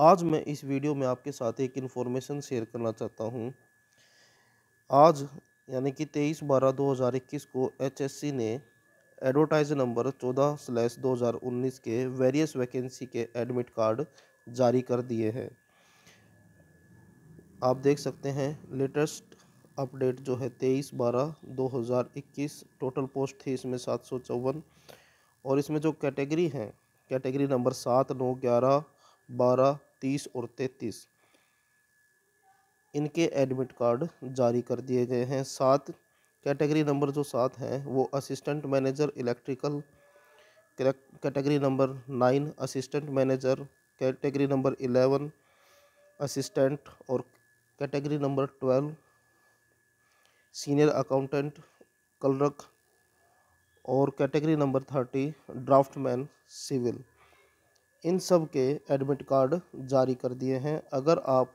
आज मैं इस वीडियो में आपके साथ एक इन्फॉर्मेशन शेयर करना चाहता हूँ आज यानी कि तेईस बारह दो हज़ार इक्कीस को एचएससी ने एडवर्टाइज नंबर चौदह स्लैश दो हज़ार उन्नीस के वेरियस वैकेंसी के एडमिट कार्ड जारी कर दिए हैं आप देख सकते हैं लेटेस्ट अपडेट जो है तेईस बारह दो हज़ार इक्कीस टोटल पोस्ट थी इसमें सात सौ चौवन और इसमें जो कैटेगरी हैं कैटेगरी नंबर सात नौ ग्यारह बारह तीस और तैतीस इनके एडमिट कार्ड जारी कर दिए गए हैं सात कैटेगरी नंबर जो सात हैं वो assistant manager electrical category number nine assistant manager category number eleven assistant और category number twelve senior accountant clerk और category number thirty draftman civil इन सब के एडमिट कार्ड जारी कर दिए हैं अगर आप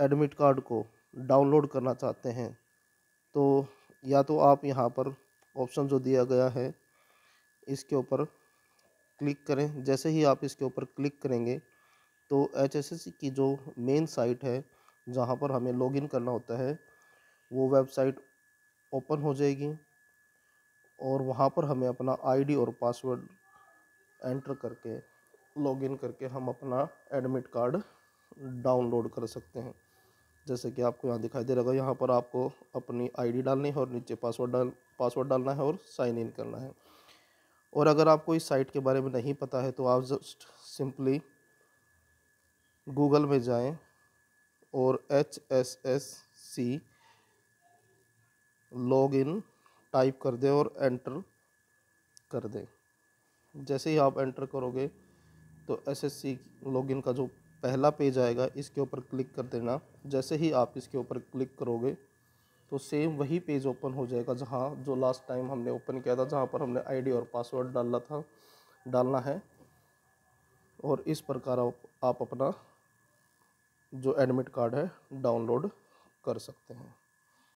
एडमिट कार्ड को डाउनलोड करना चाहते हैं तो या तो आप यहाँ पर ऑप्शन जो दिया गया है इसके ऊपर क्लिक करें जैसे ही आप इसके ऊपर क्लिक करेंगे तो एच की जो मेन साइट है जहाँ पर हमें लॉगिन करना होता है वो वेबसाइट ओपन हो जाएगी और वहाँ पर हमें अपना आईडी और पासवर्ड एंटर करके लॉगिन करके हम अपना एडमिट कार्ड डाउनलोड कर सकते हैं जैसे कि आपको यहाँ दिखाई दे रहा है यहाँ पर आपको अपनी आईडी डालनी है और नीचे पासवर्ड डाल पासवर्ड डालना है और साइन इन करना है और अगर आपको इस साइट के बारे में नहीं पता है तो आप जस्ट सिंपली गूगल में जाएं और H S S C log in type कर दें और एंटर कर दें जैसे ही आप एंटर करोगे तो एसएससी लॉगिन का जो पहला पेज आएगा इसके ऊपर क्लिक कर देना जैसे ही आप इसके ऊपर क्लिक करोगे तो सेम वही पेज ओपन हो जाएगा जहाँ जो लास्ट टाइम हमने ओपन किया था जहाँ पर हमने आईडी और पासवर्ड डालना था डालना है और इस प्रकार आप अपना जो एडमिट कार्ड है डाउनलोड कर सकते हैं